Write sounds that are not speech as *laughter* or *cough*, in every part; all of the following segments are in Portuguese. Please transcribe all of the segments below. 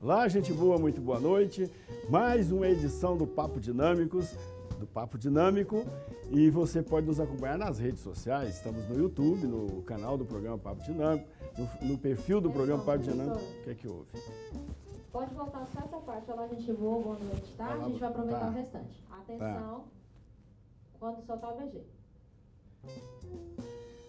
Olá, gente boa, muito boa noite. Mais uma edição do Papo Dinâmicos, do Papo Dinâmico, e você pode nos acompanhar nas redes sociais. Estamos no YouTube, no canal do programa Papo Dinâmico, no, no perfil do programa Papo Dinâmico. O que é que houve? Pode voltar só essa parte, ela a gente voa, boa noite, tá? a gente vai aproveitar tá. o restante. Tá. Atenção, tá. quando soltar o BG.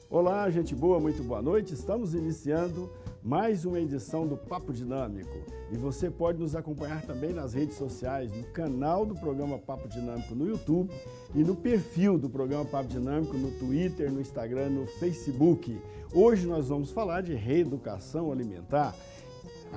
Olá, gente boa, muito boa noite. Estamos iniciando mais uma edição do Papo Dinâmico. E você pode nos acompanhar também nas redes sociais, no canal do programa Papo Dinâmico no YouTube e no perfil do programa Papo Dinâmico no Twitter, no Instagram, no Facebook. Hoje nós vamos falar de reeducação alimentar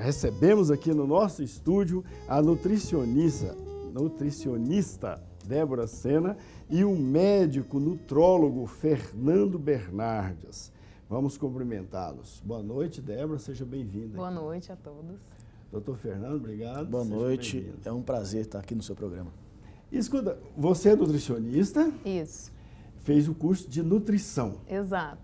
recebemos aqui no nosso estúdio a nutricionista, nutricionista Débora Sena e o médico nutrólogo Fernando Bernardes. Vamos cumprimentá-los. Boa noite, Débora, seja bem-vinda. Boa noite a todos. Doutor Fernando, obrigado. Boa seja noite, é um prazer estar aqui no seu programa. Escuta, você é nutricionista? Isso. Fez o curso de nutrição. Exato.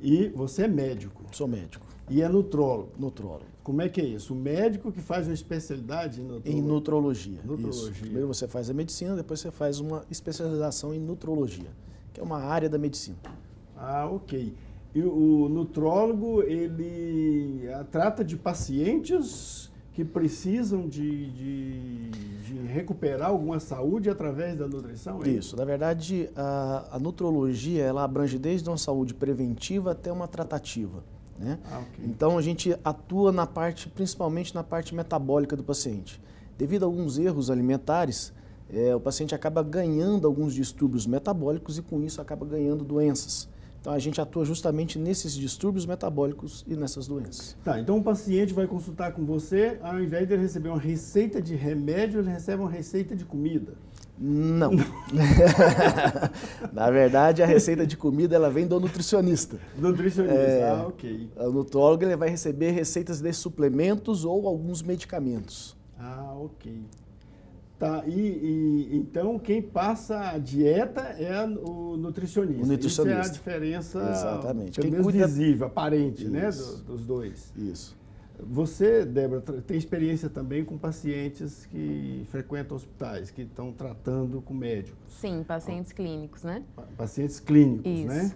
E você é médico? Sou médico e é nutrólogo. Nutrólogo. Como é que é isso? O médico que faz uma especialidade em nutrologia. Em nutrologia. nutrologia. Isso. Primeiro você faz a medicina, depois você faz uma especialização em nutrologia, que é uma área da medicina. Ah, ok. E o nutrólogo, ele ah, trata de pacientes que precisam de, de, de recuperar alguma saúde através da nutrição? É isso. Na verdade, a, a nutrologia ela abrange desde uma saúde preventiva até uma tratativa. Né? Ah, okay. Então a gente atua na parte, principalmente na parte metabólica do paciente. Devido a alguns erros alimentares, é, o paciente acaba ganhando alguns distúrbios metabólicos e com isso acaba ganhando doenças. Então a gente atua justamente nesses distúrbios metabólicos e nessas doenças. Tá, então o paciente vai consultar com você, ao invés de ele receber uma receita de remédio, ele recebe uma receita de comida. Não. *laughs* Na verdade, a receita de comida ela vem do nutricionista. Do nutricionista, é, ah, ok. O nutrólogo ele vai receber receitas de suplementos ou alguns medicamentos. Ah, ok. Tá, e, e, então quem passa a dieta é o nutricionista. O nutricionista. Isso é a diferença Exatamente. Quem cuida... visível, aparente, né, Isso. né, do, dos dois. Isso. Você, Débora, tem experiência também com pacientes que frequentam hospitais, que estão tratando com médicos. Sim, pacientes ah. clínicos, né? Pacientes clínicos, isso. né?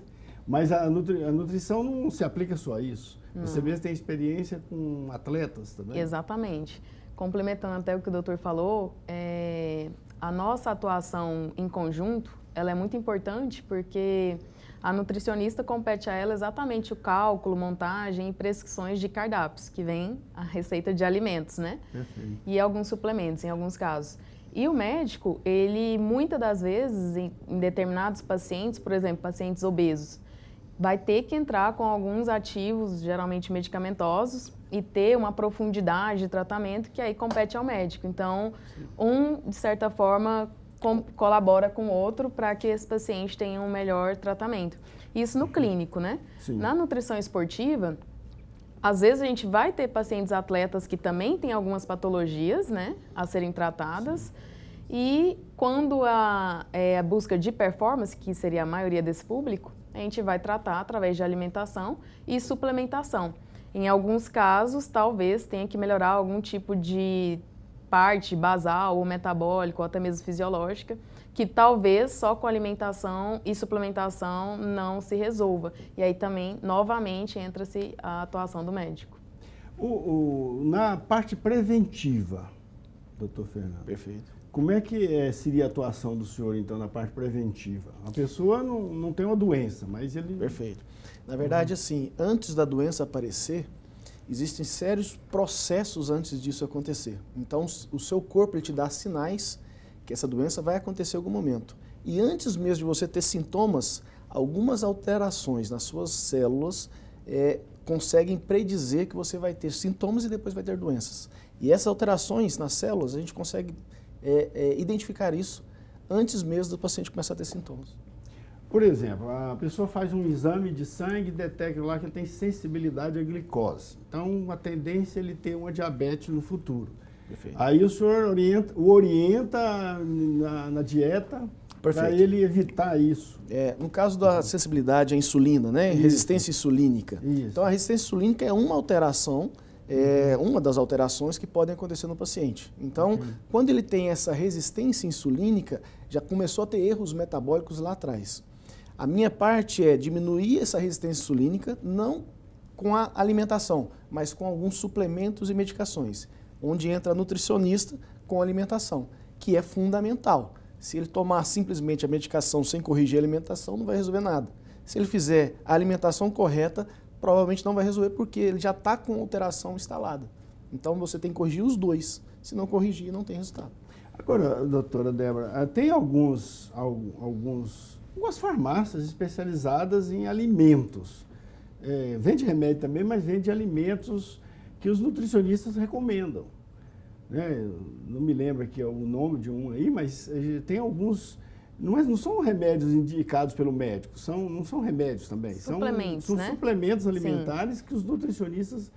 Mas a, nutri a, nutrição não se aplica só a isso. Não. Você mesmo tem experiência com atletas também? Exatamente. Complementando até o que o doutor falou, é, a nossa atuação em conjunto, ela é muito importante porque a nutricionista compete a ela exatamente o cálculo, montagem e prescrições de cardápios, que vem a receita de alimentos, né? Perfeito. E alguns suplementos, em alguns casos. E o médico, ele muitas das vezes, em, em determinados pacientes, por exemplo, pacientes obesos, vai ter que entrar com alguns ativos, geralmente medicamentosos, e ter uma profundidade de tratamento que aí compete ao médico. Então, um, de certa forma, com, colabora com o outro para que esse paciente tenha um melhor tratamento. Isso no clínico, né? Sim. Na nutrição esportiva, às vezes a gente vai ter pacientes atletas que também têm algumas patologias, né, a serem tratadas. Sim. E quando a, é, a busca de performance, que seria a maioria desse público, a gente vai tratar através de alimentação e suplementação. Em alguns casos, talvez tenha que melhorar algum tipo de parte basal ou metabólica ou até mesmo fisiológica, que talvez só com alimentação e suplementação não se resolva. E aí também, novamente, entra-se a atuação do médico. O, o, na parte preventiva, doutor Fernando. Perfeito. Como é que é, seria a atuação do senhor, então, na parte preventiva? A pessoa não, não tem uma doença, mas ele. Perfeito. Na verdade, assim, antes da doença aparecer, existem sérios processos antes disso acontecer. Então, o seu corpo ele te dá sinais que essa doença vai acontecer em algum momento. E antes mesmo de você ter sintomas, algumas alterações nas suas células é, conseguem predizer que você vai ter sintomas e depois vai ter doenças. E essas alterações nas células, a gente consegue é, é, identificar isso antes mesmo do paciente começar a ter sintomas. Por exemplo, a pessoa faz um exame de sangue e detecta lá que ele tem sensibilidade à glicose. Então, a tendência é ele ter uma diabetes no futuro. Perfeito. Aí o senhor orienta, o orienta na, na dieta para ele evitar isso. É, no caso da sensibilidade à insulina, né? Isso. Resistência insulínica. Isso. Então, a resistência insulínica é uma alteração é uhum. uma das alterações que podem acontecer no paciente. Então, quando ele tem essa resistência insulínica, já começou a ter erros metabólicos lá atrás. A minha parte é diminuir essa resistência insulínica, não com a alimentação, mas com alguns suplementos e medicações, onde entra nutricionista com alimentação, que é fundamental. Se ele tomar simplesmente a medicação sem corrigir a alimentação, não vai resolver nada. Se ele fizer a alimentação correta, provavelmente não vai resolver porque ele já está com alteração instalada. Então você tem que corrigir os dois. Se não corrigir, não tem resultado. Agora, doutora Débora, tem alguns, alguns algumas farmácias especializadas em alimentos. É, vende remédio também, mas vende alimentos que os nutricionistas recomendam. Né? Não me lembro aqui o nome de um aí, mas é, tem alguns. Não, é, não são remédios indicados pelo médico, são, não são remédios também. Suplementos, são, são né? suplementos alimentares Sim. que os nutricionistas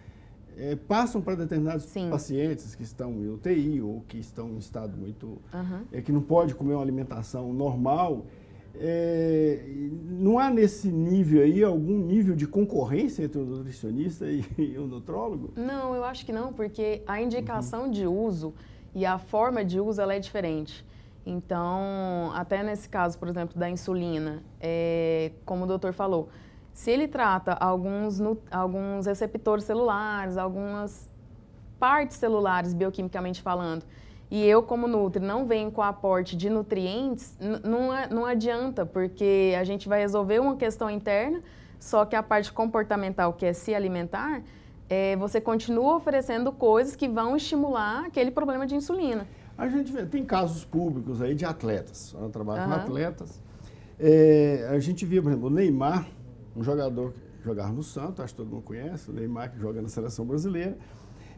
é, passam para determinados Sim. pacientes que estão em UTI ou que estão em estado muito. Uhum. É, que não pode comer uma alimentação normal é, não há nesse nível aí algum nível de concorrência entre o nutricionista e, *laughs* e o nutrólogo? Não, eu acho que não, porque a indicação uhum. de uso e a forma de uso ela é diferente. Então, até nesse caso, por exemplo, da insulina, é, como o doutor falou, se ele trata alguns, alguns receptores celulares, algumas partes celulares, bioquimicamente falando, e eu, como Nutri, não venho com aporte de nutrientes, não, não adianta, porque a gente vai resolver uma questão interna, só que a parte comportamental, que é se alimentar, é, você continua oferecendo coisas que vão estimular aquele problema de insulina. A gente vê, tem casos públicos aí de atletas. Eu trabalho uhum. com atletas. É, a gente via, por exemplo, o Neymar, um jogador que jogava no Santos, acho que todo mundo conhece, o Neymar que joga na seleção brasileira.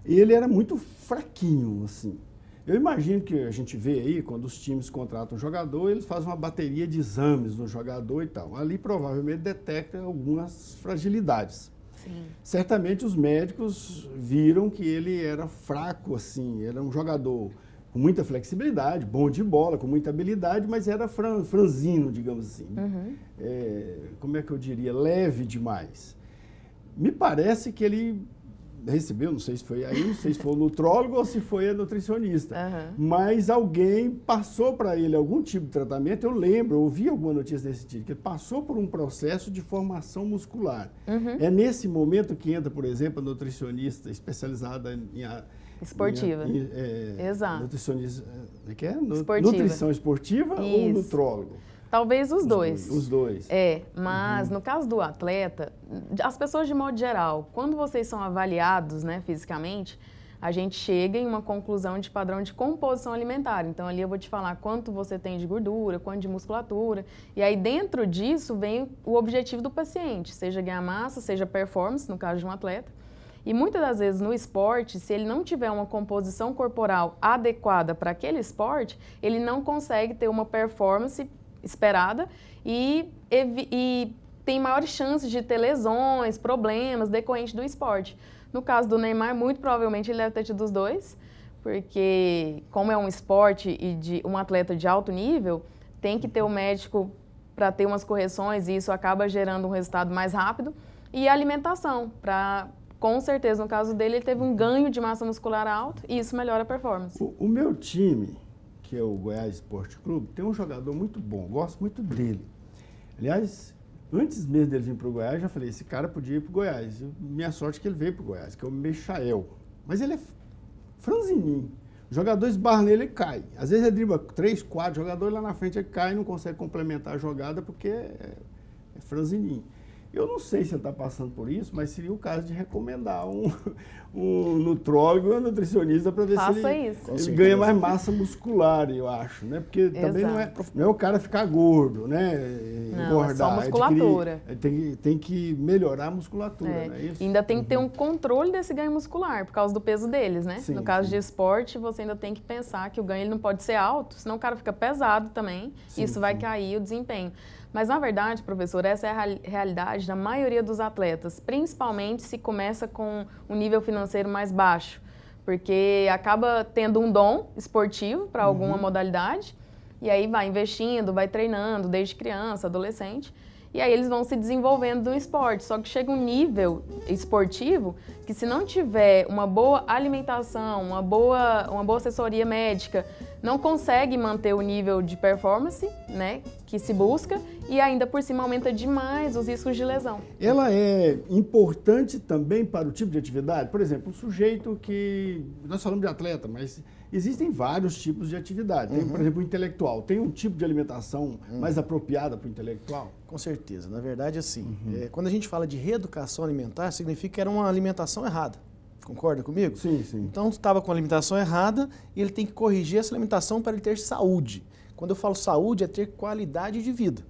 E ele era muito fraquinho, assim. Eu imagino que a gente vê aí, quando os times contratam um jogador, eles fazem uma bateria de exames no jogador e tal. Ali provavelmente detecta algumas fragilidades. Sim. Certamente os médicos viram que ele era fraco, assim, era um jogador com muita flexibilidade, bom de bola, com muita habilidade, mas era fran, franzino, digamos assim. Uhum. É, como é que eu diria? Leve demais. Me parece que ele recebeu, não sei se foi aí, não sei se foi o nutrólogo ou se foi a nutricionista, uhum. mas alguém passou para ele algum tipo de tratamento. Eu lembro, ouvi alguma notícia desse tipo, que ele passou por um processo de formação muscular. Uhum. É nesse momento que entra, por exemplo, a nutricionista especializada em. A, Esportiva. Em, é, Exato. Nutricionista, é, é que é? Esportiva. Nutrição esportiva Isso. ou nutrólogo? Talvez os, os dois. dois. Os dois. É, mas uhum. no caso do atleta, as pessoas de modo geral, quando vocês são avaliados, né, fisicamente, a gente chega em uma conclusão de padrão de composição alimentar. Então, ali eu vou te falar quanto você tem de gordura, quanto de musculatura. E aí, dentro disso, vem o objetivo do paciente, seja ganhar massa, seja performance, no caso de um atleta. E muitas das vezes no esporte, se ele não tiver uma composição corporal adequada para aquele esporte, ele não consegue ter uma performance esperada e, e tem maiores chances de ter lesões, problemas decorrentes do esporte. No caso do Neymar, muito provavelmente ele deve ter tido os dois, porque como é um esporte e de um atleta de alto nível, tem que ter o um médico para ter umas correções e isso acaba gerando um resultado mais rápido. E a alimentação, para com certeza no caso dele ele teve um ganho de massa muscular alto e isso melhora a performance. O, o meu time que é o Goiás Esporte Clube, tem um jogador muito bom, gosto muito dele. Aliás, antes mesmo dele vir para o Goiás, já falei, esse cara podia ir para o Goiás. Minha sorte é que ele veio para o Goiás, que é o Mechael. Mas ele é franzininho. jogador esbarra nele e cai. Às vezes ele dribla três, quatro jogadores lá na frente, ele cai e não consegue complementar a jogada porque é, é franzininho. Eu não sei se você está passando por isso, mas seria o caso de recomendar um, *laughs* um nutrólogo ou um nutricionista para ver Faça se ele, ele ganha mais massa muscular, eu acho, né? Porque Exato. também não é, não é o cara ficar gordo, né? Não, é engordar. É só musculatura. Adquirir, é, tem, tem que melhorar a musculatura, é. é isso? Ainda tem que ter uhum. um controle desse ganho muscular por causa do peso deles, né? Sim, no caso sim. de esporte, você ainda tem que pensar que o ganho ele não pode ser alto, senão o cara fica pesado também. Sim, isso vai cair o desempenho. Mas na verdade, professor, essa é a realidade da maioria dos atletas, principalmente se começa com um nível financeiro mais baixo, porque acaba tendo um dom esportivo para alguma uhum. modalidade e aí vai investindo, vai treinando desde criança, adolescente. E aí eles vão se desenvolvendo no esporte. Só que chega um nível esportivo que se não tiver uma boa alimentação, uma boa, uma boa assessoria médica, não consegue manter o nível de performance, né, que se busca e ainda por cima aumenta demais os riscos de lesão. Ela é importante também para o tipo de atividade, por exemplo, um sujeito que nós falamos de atleta, mas Existem vários tipos de atividade. Tem, uhum. por exemplo, o intelectual. Tem um tipo de alimentação uhum. mais apropriada para o intelectual? Com certeza. Na verdade, assim, uhum. é, quando a gente fala de reeducação alimentar, significa que era uma alimentação errada. Concorda comigo? Sim, sim. Então, estava com a alimentação errada e ele tem que corrigir essa alimentação para ele ter saúde. Quando eu falo saúde, é ter qualidade de vida,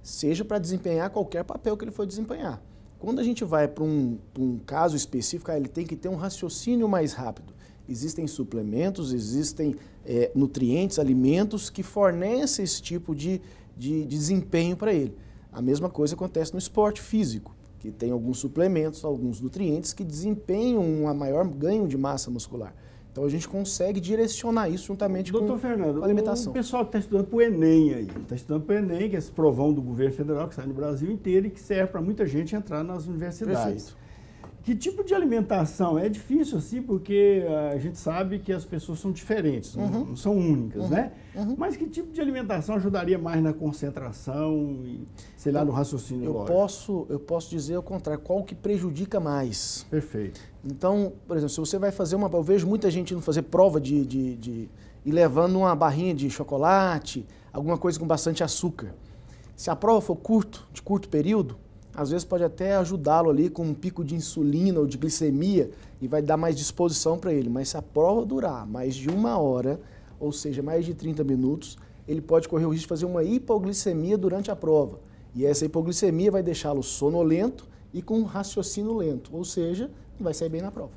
seja para desempenhar qualquer papel que ele for desempenhar. Quando a gente vai para um, um, caso específico, ah, ele tem que ter um raciocínio mais rápido. Existem suplementos, existem é, nutrientes, alimentos que fornecem esse tipo de, de desempenho para ele. A mesma coisa acontece no esporte físico, que tem alguns suplementos, alguns nutrientes que desempenham um maior ganho de massa muscular. Então a gente consegue direcionar isso juntamente Doutor com, Fernando, a alimentação. O pessoal está estudando para o Enem aí. Está estudando para o Enem, que é esse provão do governo federal que sai no Brasil inteiro e que serve para muita gente entrar nas universidades. Perfeito. Que tipo de alimentação? É difícil assim, porque a gente sabe que as pessoas são diferentes, uhum. não são únicas, uhum. né? Uhum. Mas que tipo de alimentação ajudaria mais na concentração e, sei lá, eu, no raciocínio eu lógico? Posso, eu posso dizer ao contrário, qual que prejudica mais. Perfeito. Então, por exemplo, se você vai fazer uma... Eu vejo muita gente indo fazer prova de, de, de e levando uma barrinha de chocolate, alguma coisa com bastante açúcar. Se a prova for curto, de curto período, às vezes pode até ajudá-lo ali com um pico de insulina ou de glicemia e vai dar mais disposição para ele. Mas se a prova durar mais de uma hora, ou seja, mais de 30 minutos, ele pode correr o risco de fazer uma hipoglicemia durante a prova. E essa hipoglicemia vai deixá-lo sonolento e com um raciocínio lento, ou seja, não vai sair bem na prova.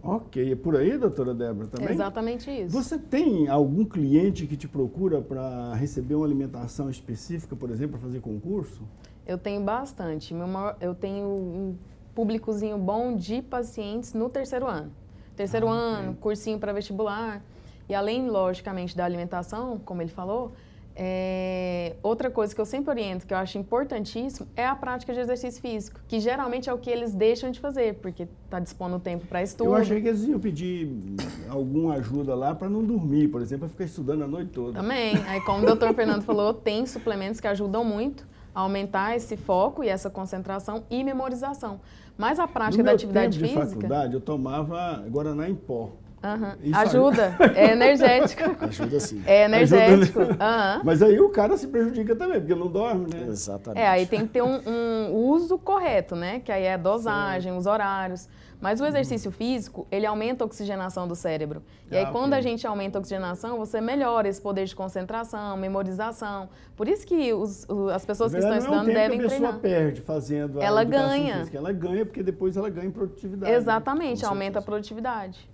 Ok, é por aí, doutora Débora, também? É exatamente isso. Você tem algum cliente que te procura para receber uma alimentação específica, por exemplo, para fazer concurso? Eu tenho bastante. Maior, eu tenho um públicozinho bom de pacientes no terceiro ano. Terceiro ah, ano, cursinho para vestibular. E além, logicamente, da alimentação, como ele falou, é... outra coisa que eu sempre oriento, que eu acho importantíssimo, é a prática de exercício físico, que geralmente é o que eles deixam de fazer, porque está dispondo tempo para estudo. Eu achei que eles iam pedir alguma ajuda lá para não dormir, por exemplo, para ficar estudando a noite toda. Também. Aí, como o doutor Fernando falou, tem suplementos que ajudam muito aumentar esse foco e essa concentração e memorização. Mas a prática da atividade física. Na faculdade, eu tomava Guaraná é em pó. Uhum. Ajuda, é energético. *laughs* Ajuda sim. É energético. Ajuda, uhum. Mas aí o cara se prejudica também, porque não dorme, né? Exatamente. É, aí tem que ter um, um uso correto, né? Que aí é a dosagem, sim. os horários. Mas o uhum. exercício físico, ele aumenta a oxigenação do cérebro. E ah, aí, quando ok. a gente aumenta a oxigenação, você melhora esse poder de concentração, memorização. Por isso que os, as pessoas que estão é estudando é devem treinar. A pessoa treinar. perde fazendo a ela ganha. Física. Ela ganha porque depois ela ganha produtividade. Né? Exatamente, né? aumenta a produtividade.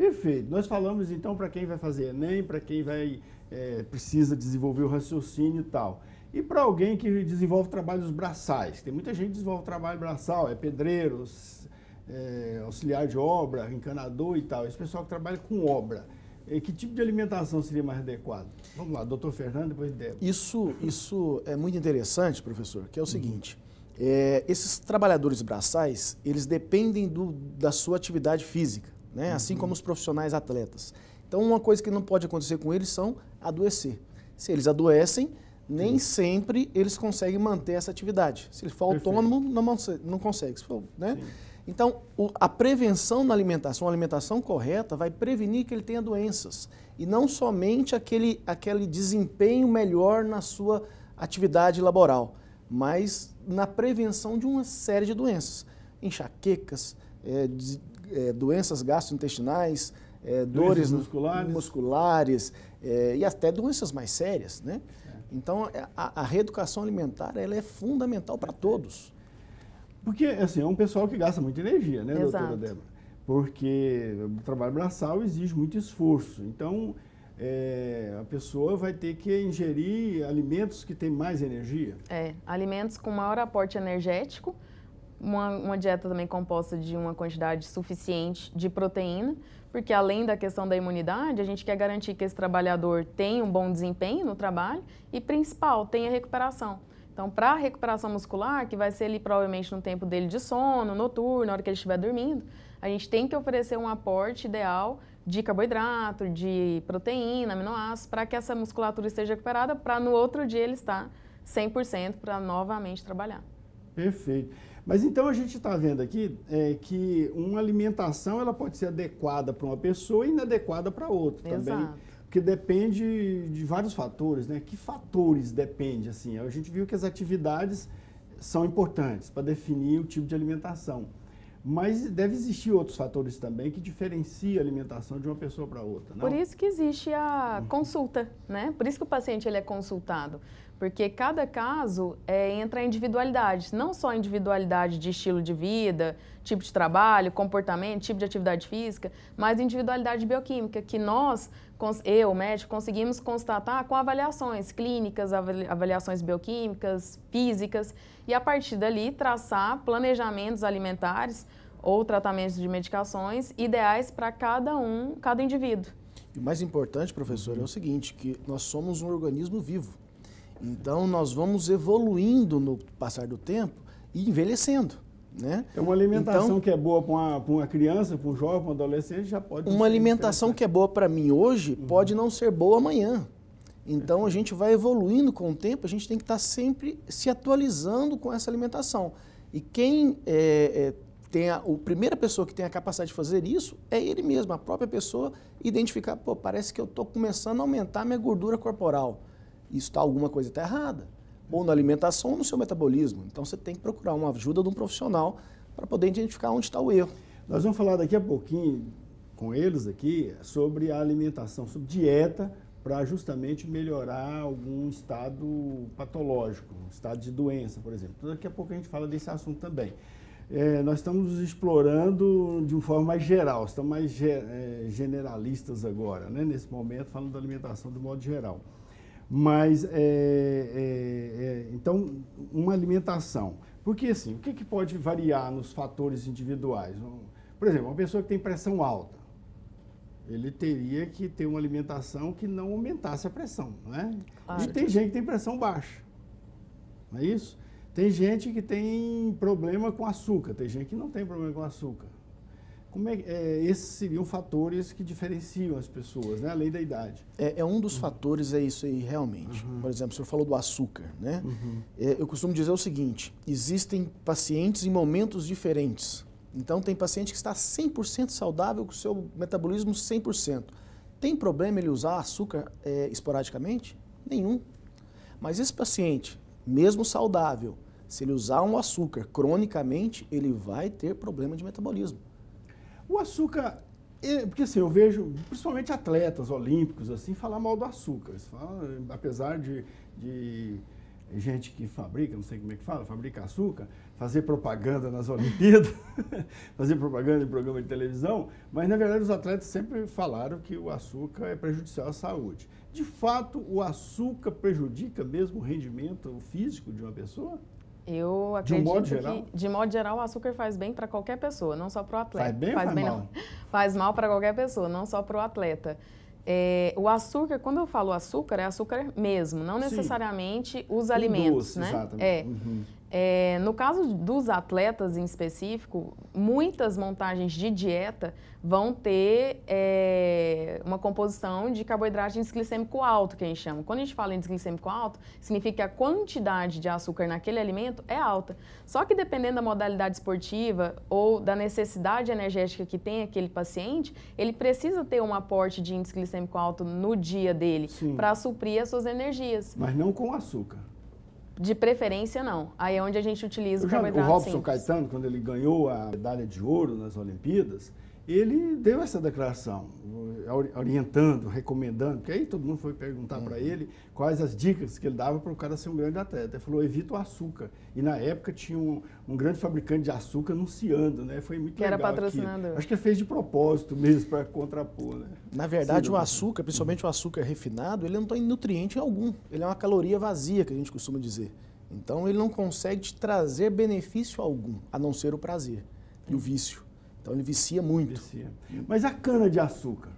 Perfeito. Nós falamos então para quem vai fazer Enem, para quem vai é, precisa desenvolver o raciocínio e tal. E para alguém que desenvolve trabalhos braçais, tem muita gente que desenvolve trabalho braçal, é pedreiro, é, auxiliar de obra, encanador e tal. Esse pessoal que trabalha com obra. E que tipo de alimentação seria mais adequado? Vamos lá, doutor Fernando, depois Débora. Isso, isso é muito interessante, professor, que é o uhum. seguinte. É, esses trabalhadores braçais, eles dependem do, da sua atividade física né? assim uhum. como os profissionais atletas. Então, uma coisa que não pode acontecer com eles são adoecer. Se eles adoecem, nem uhum. sempre eles conseguem manter essa atividade. Se ele for Perfeito. autônomo, não, não consegue. Se for, né? Então, o, a prevenção na alimentação, a alimentação correta, vai prevenir que ele tenha doenças. E não somente aquele, aquele desempenho melhor na sua atividade laboral, mas na prevenção de uma série de doenças. Enxaquecas, é, de, é, doenças gastrointestinais, é, dores musculares, musculares é, e até doenças mais sérias. Né? É. Então, é, a, a, reeducação alimentar ela é fundamental para todos. Porque, assim, é um pessoal que gasta muita energia, né, Exato. doutora Débora? Porque o trabalho braçal exige muito esforço. Então, é, a pessoa vai ter que ingerir alimentos que têm mais energia. É, alimentos com maior aporte energético, uma, uma, dieta também composta de uma quantidade suficiente de proteína, porque além da questão da imunidade, a gente quer garantir que esse trabalhador tenha um bom desempenho no trabalho e, principal, tenha recuperação. Então, para a recuperação muscular, que vai ser ali provavelmente no tempo dele de sono, noturno, na hora que ele estiver dormindo, a gente tem que oferecer um aporte ideal de carboidrato, de proteína, aminoácidos, para que essa musculatura esteja recuperada, para no outro dia ele estar 100% para novamente trabalhar. Perfeito. Mas então a gente está vendo aqui é, que uma alimentação ela pode ser adequada para uma pessoa e inadequada para outra Exato. também. Porque depende de vários fatores, né? Que fatores depende, assim? A gente viu que as atividades são importantes para definir o tipo de alimentação. Mas deve existir outros fatores também que diferenciam a alimentação de uma pessoa para outra. Não? Por isso que existe a uhum. consulta, né? Por isso que o paciente ele é consultado porque cada caso é, entra a individualidade, não só a individualidade de estilo de vida, tipo de trabalho, comportamento, tipo de atividade física, mas individualidade bioquímica, que nós, eu, médico, conseguimos constatar com avaliações clínicas, avaliações bioquímicas, físicas, e a partir dali traçar planejamentos alimentares ou tratamentos de medicações ideais para cada um, cada indivíduo. E o mais importante, professor, é o seguinte, que nós somos um organismo vivo. Então nós vamos evoluindo no passar do tempo e envelhecendo. Né? É uma alimentação então, que é boa para uma, uma, criança, para um jovem, para um adolescente, já pode. Uma alimentação que é boa para mim hoje uhum. pode não ser boa amanhã. Então a gente vai evoluindo com o tempo, a gente tem que estar tá sempre se atualizando com essa alimentação. E quem é, é, tem a, a primeira pessoa que tem a capacidade de fazer isso é ele mesmo, a própria pessoa identificar, pô, parece que eu estou começando a aumentar minha gordura corporal isso está alguma coisa está errada, ou na alimentação ou no seu metabolismo. Então você tem que procurar uma ajuda de um profissional para poder identificar onde está o erro. Nós vamos falar daqui a pouquinho com eles aqui sobre a alimentação, sobre dieta para justamente melhorar algum estado patológico, um estado de doença, por exemplo. Então, daqui a pouco a gente fala desse assunto também. É, nós estamos explorando de uma forma mais geral, estamos mais ge é, generalistas agora, né? nesse momento, falando da alimentação de modo geral. Mas, é, é, é, então, uma alimentação. Porque, assim, o que, que pode variar nos fatores individuais? Por exemplo, uma pessoa que tem pressão alta, ele teria que ter uma alimentação que não aumentasse a pressão, né? Claro. E tem gente que tem pressão baixa, não é isso? Tem gente que tem problema com açúcar, tem gente que não tem problema com açúcar. Como é, é, esses seriam fatores que diferenciam as pessoas, né? A lei da idade. É, é um dos uhum. fatores, é isso aí, realmente. Uhum. Por exemplo, o senhor falou do açúcar, né? Uhum. É, eu costumo dizer o seguinte, existem pacientes em momentos diferentes. Então, tem paciente que está 100% saudável, com o seu metabolismo 100%. Tem problema ele usar açúcar é, esporadicamente? Nenhum. Mas esse paciente, mesmo saudável, se ele usar um açúcar cronicamente, ele vai ter problema de metabolismo. O açúcar, porque assim, eu vejo principalmente atletas olímpicos assim falar mal do açúcar. Falam, ah, apesar de, de gente que fabrica, não sei como é que fala, fabrica açúcar, fazer propaganda nas Olimpíadas, *laughs* fazer propaganda em programa de televisão, mas na verdade os atletas sempre falaram que o açúcar é prejudicial à saúde. De fato, o açúcar prejudica mesmo o rendimento físico de uma pessoa? Eu acredito de um modo que, geral? de modo geral, o açúcar faz bem para qualquer pessoa, não só para o atleta. Faz bem faz, faz bem, mal? Não. *laughs* Faz mal para qualquer pessoa, não só para o atleta. É, o açúcar, quando eu falo açúcar, é açúcar mesmo, não necessariamente Sim. os alimentos, doce, né? Exatamente. É. Uhum. É, no caso dos atletas em específico, muitas montagens de dieta vão ter é, uma composição de carboidrato de glicêmico alto, que a gente chama. Quando a gente fala em glicêmico alto, significa que a quantidade de açúcar naquele alimento é alta. Só que dependendo da modalidade esportiva ou da necessidade energética que tem aquele paciente, ele precisa ter um aporte de índice glicêmico alto no dia dele para suprir as suas energias. Mas não com açúcar. De preferência, não. Aí é onde a gente utiliza o já, carboidrato O Robson simples. Caetano, quando ele ganhou a medalha de ouro nas Olimpíadas, ele deu essa declaração, orientando, recomendando, porque aí todo mundo foi perguntar uhum. para ele quais as dicas que ele dava para o cara ser um grande atleta. Ele falou, evita o açúcar. E na época tinha um, um grande fabricante de açúcar anunciando, né? Foi muito que legal. Que era patrocinador. Acho que ele fez de propósito mesmo para contrapor, né? Na verdade, Sim, o né? açúcar, principalmente o açúcar refinado, ele não tem nutriente algum. Ele é uma caloria vazia, que a gente costuma dizer. Então, ele não consegue te trazer benefício algum, a não ser o prazer e o vício. Então ele vicia muito. Vicia. Mas a cana de açúcar?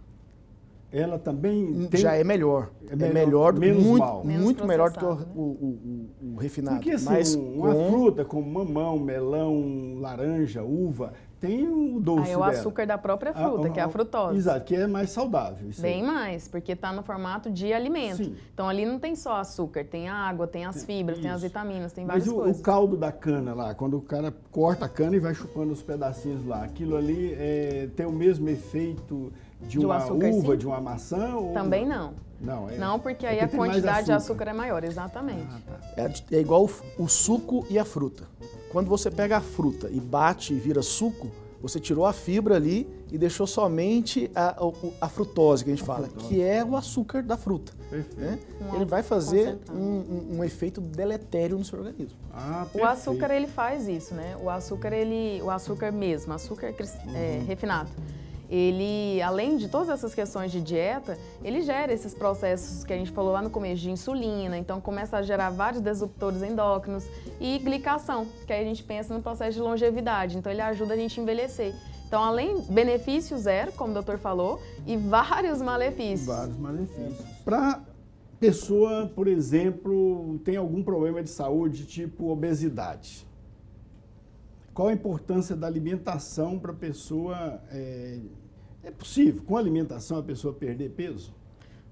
ela também hum, tem... já é melhor. É melhor, é melhor menos muito, mal. Menos muito melhor do que o, né? o, o, o, refinado. Porque assim, Mas uma com... fruta como mamão, melão, laranja, uva, tem o doce Aí ah, é o dela. açúcar da própria ah, fruta, a, a, que é a frutose. Exato, que é mais saudável. Bem aí. mais, porque está no formato de alimento. Sim. Então ali não tem só açúcar, tem a água, tem as fibras, Isso. tem as vitaminas, tem várias Mas o, coisas. Mas o caldo da cana lá, quando o cara corta a cana e vai chupando os pedacinhos lá, aquilo ali é, tem o mesmo efeito de, de uma açúcar, uva, sim? de uma maçã? Ou... Também não. Não, é... não porque é aí porque a quantidade de açúcar. é maior, exatamente. Ah, tá. é, é, igual o, o suco e a fruta. Quando você pega a fruta e bate e vira suco, você tirou a fibra ali e deixou somente a, a, a frutose, que a gente a fala, frutose. que é o açúcar da fruta. Né? Um ele vai fazer um, um, um, efeito deletério no seu organismo. Ah, o açúcar, ele faz isso, né? O açúcar, ele, o açúcar mesmo, açúcar uhum. é, uhum. refinado ele, além de todas essas questões de dieta, ele gera esses processos que a gente falou lá no começo de insulina, então começa a gerar vários desruptores endócrinos e glicação, que aí a gente pensa no processo de longevidade, então ele ajuda a gente a envelhecer. Então, além benefício zero, como o doutor falou, e vários malefícios. Vários malefícios. Para pessoa, por exemplo, tem algum problema de saúde, tipo obesidade, qual a importância da alimentação para a pessoa é, é possível, com alimentação, a pessoa perder peso?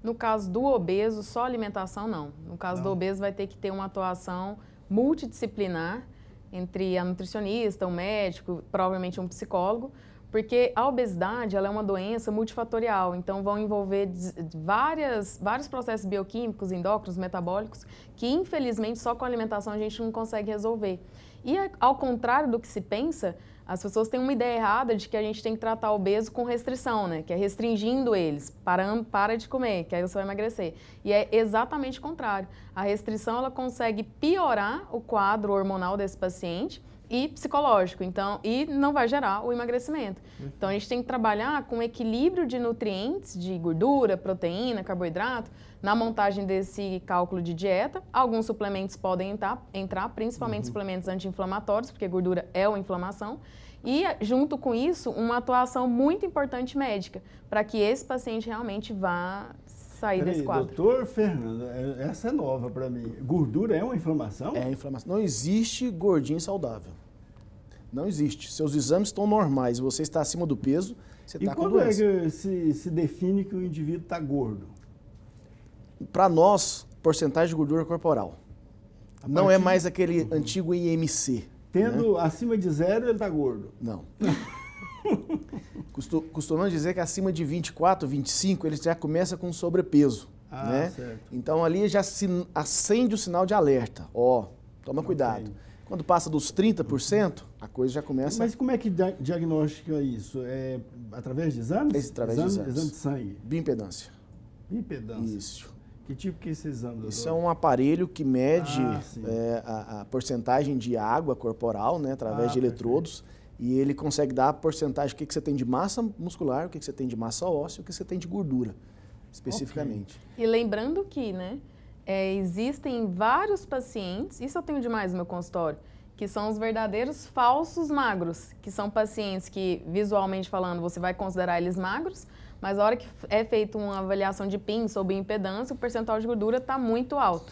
No caso do obeso, só alimentação não. No caso não. do obeso, vai ter que ter uma atuação multidisciplinar entre a nutricionista, um médico, provavelmente um psicólogo, porque a obesidade ela é uma doença multifatorial, então vão envolver várias, vários processos bioquímicos, endócrinos, metabólicos, que infelizmente só com alimentação a gente não consegue resolver. E ao contrário do que se pensa, as pessoas têm uma ideia errada de que a gente tem que tratar o obeso com restrição, né? Que é restringindo eles, para, para de comer, que aí você vai emagrecer. E é exatamente o contrário. A restrição ela consegue piorar o quadro hormonal desse paciente e psicológico, então, e não vai gerar o emagrecimento. Uhum. Então a gente tem que trabalhar com equilíbrio de nutrientes, de gordura, proteína, carboidrato, na montagem desse cálculo de dieta. Alguns suplementos podem entrar, entrar principalmente uhum. suplementos anti-inflamatórios, porque gordura é uma inflamação. E, junto com isso, uma atuação muito importante médica, para que esse paciente realmente vá sair Peraí, desse quadro. Doutor Fernando, é, essa é nova para mim. Gordura é uma inflamação? É inflamação. Não existe gordinho saudável. Não existe. Seus exames estão normais, você está acima do peso, você está com doença. E como é que se, se define que o indivíduo está gordo? Para nós, porcentagem de gordura corporal. A não é partir... é mais aquele antigo IMC. Né? Tendo né? acima de zero, ele está gordo. Não. *laughs* Costumamos dizer que acima de 24, 25, ele já começa com sobrepeso. Ah, né? Certo. Então ali já se acende o sinal de alerta. Ó, oh, toma cuidado. Quando passa dos 30%, a coisa já começa. Mas como é que diagnostica isso? É através de exames? Esse, através exame, de exames. Exame de sangue. Bimpedância. Bimpedância. Isso. Que tipo que é esse exame? Doutor? Isso é um aparelho que mede ah, é, a, a, porcentagem de água corporal, né, através ah, de eletrodos. Perfeito. E ele consegue dar a porcentagem, o que, que você tem de massa muscular, o que, que você tem de massa óssea, o que você tem de gordura, especificamente. Okay. E lembrando que, né, é, existem vários pacientes, isso eu tenho demais no meu consultório, que são os verdadeiros falsos magros, que são pacientes que, visualmente falando, você vai considerar eles magros, mas a hora que é feita uma avaliação de PIN sobre impedância, o percentual de gordura está muito alto.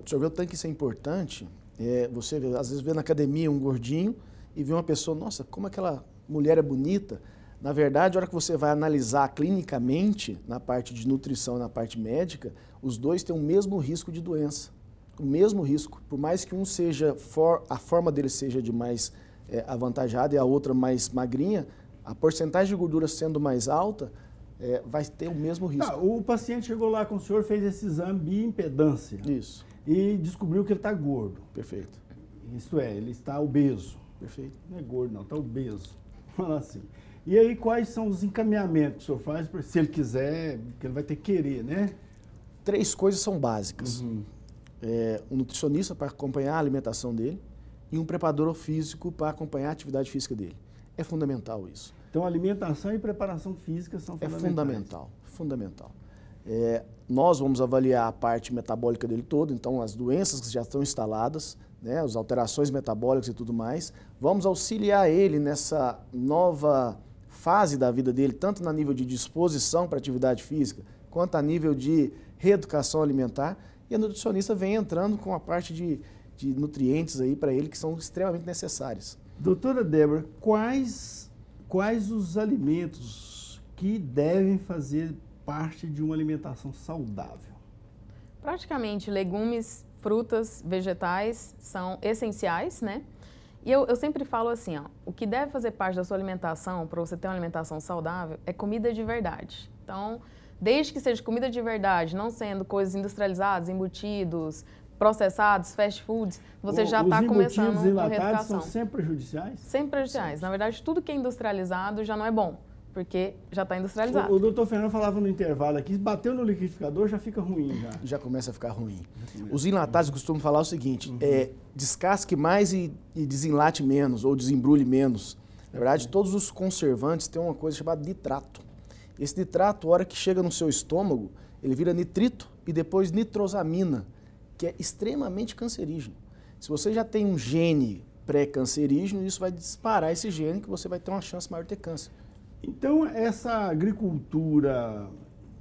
Deixa eu ver o tanto que isso é importante. É, você às vezes vê na academia um gordinho e vê uma pessoa, nossa, como aquela mulher é bonita. Na verdade, a hora que você vai analisar clinicamente, na parte de nutrição e na parte médica, os dois têm o mesmo risco de doença, o mesmo risco. Por mais que um seja, for, a forma dele seja de mais é, avantajada e a outra mais magrinha, a porcentagem de gordura sendo mais alta, é, vai ter o mesmo risco. Ah, o paciente chegou lá com o senhor, fez esse exame impedância Isso. E descobriu que ele está gordo. Perfeito. Isto é, ele está obeso. Perfeito. Não é gordo, não, está obeso. *laughs* Fala assim. E aí, quais são os encaminhamentos que o senhor faz, se ele quiser, que ele vai ter que querer, né? Três coisas são básicas. Uhum. É, um nutricionista para acompanhar a alimentação dele e um preparador físico para acompanhar a atividade física dele. É fundamental isso. Então, alimentação e preparação física são é fundamentais. É fundamental, fundamental. É, nós vamos avaliar a parte metabólica dele todo, então as doenças que já estão instaladas, né, as alterações metabólicas e tudo mais, vamos auxiliar ele nessa nova fase da vida dele, tanto na nível de disposição para atividade física, quanto a nível de reeducação alimentar. E a nutricionista vem entrando com a parte de, de nutrientes aí para ele que são extremamente necessários. Doutora Débora, quais, quais os alimentos que devem fazer parte de uma alimentação saudável? Praticamente legumes, frutas, vegetais são essenciais, né? E eu, eu sempre falo assim, ó, o que deve fazer parte da sua alimentação para você ter uma alimentação saudável é comida de verdade. Então, desde que seja comida de verdade, não sendo coisas industrializadas, embutidos, processados, fast foods, você o, já está começando com reeducação. são sempre prejudiciais? Sempre prejudiciais. Sempre. Na verdade, tudo que é industrializado já não é bom porque já está industrializado. O, o doutor Fernando falava no intervalo aqui, bateu no liquidificador, já fica ruim já. Já começa a ficar ruim. Os enlatados costumam falar o seguinte, uhum. é, descasque mais e, e, desenlate menos, ou desembrulhe menos. Na verdade, todos os conservantes têm uma coisa chamada nitrato. Esse nitrato, a hora que chega no seu estômago, ele vira nitrito e depois nitrosamina, que é extremamente cancerígeno. Se você já tem um gene pré-cancerígeno, isso vai disparar esse gene que você vai ter uma chance maior de ter câncer. Então, essa agricultura